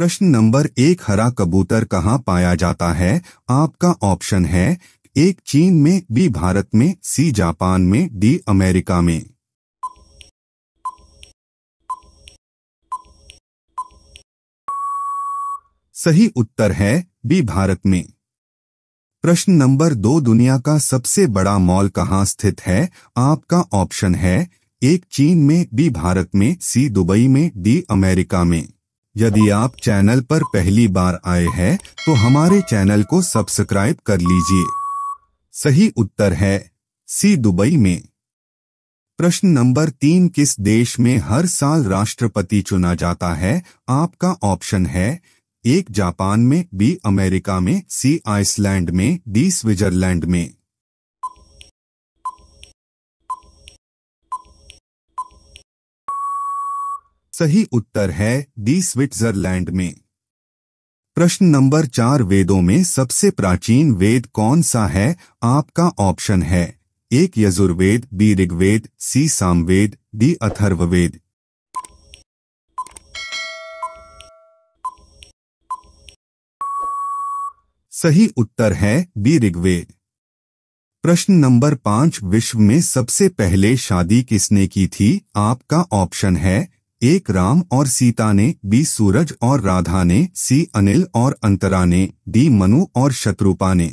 प्रश्न नंबर एक हरा कबूतर कहाँ पाया जाता है आपका ऑप्शन है एक चीन में बी भारत में सी जापान में डी अमेरिका में सही उत्तर है बी भारत में प्रश्न नंबर दो दुनिया का सबसे बड़ा मॉल कहाँ स्थित है आपका ऑप्शन है एक चीन में बी भारत में सी दुबई में डी अमेरिका में यदि आप चैनल पर पहली बार आए हैं तो हमारे चैनल को सब्सक्राइब कर लीजिए सही उत्तर है सी दुबई में प्रश्न नंबर तीन किस देश में हर साल राष्ट्रपति चुना जाता है आपका ऑप्शन है एक जापान में बी अमेरिका में सी आइसलैंड में डी स्विट्जरलैंड में सही उत्तर है दी स्विट्जरलैंड में प्रश्न नंबर चार वेदों में सबसे प्राचीन वेद कौन सा है आपका ऑप्शन है एक Yajurveda B Rigveda C Samaveda D Atharvaveda सही उत्तर है बी ऋग्वेद प्रश्न नंबर पांच विश्व में सबसे पहले शादी किसने की थी आपका ऑप्शन है एक राम और सीता ने बी सूरज और राधा ने सी अनिल और अंतरा ने डी मनु और शत्रुपा ने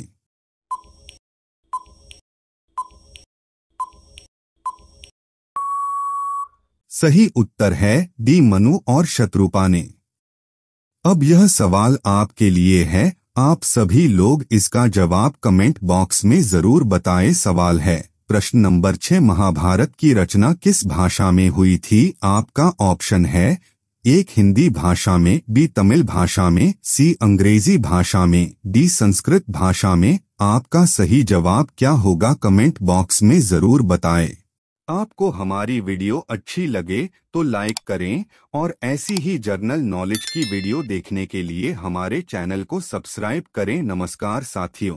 सही उत्तर है डी मनु और शत्रुपा ने अब यह सवाल आपके लिए है आप सभी लोग इसका जवाब कमेंट बॉक्स में जरूर बताएं सवाल है प्रश्न नंबर छह महाभारत की रचना किस भाषा में हुई थी आपका ऑप्शन है एक हिंदी भाषा में बी तमिल भाषा में सी अंग्रेजी भाषा में डी संस्कृत भाषा में आपका सही जवाब क्या होगा कमेंट बॉक्स में जरूर बताएं। आपको हमारी वीडियो अच्छी लगे तो लाइक करें और ऐसी ही जर्नल नॉलेज की वीडियो देखने के लिए हमारे चैनल को सब्सक्राइब करें नमस्कार साथियों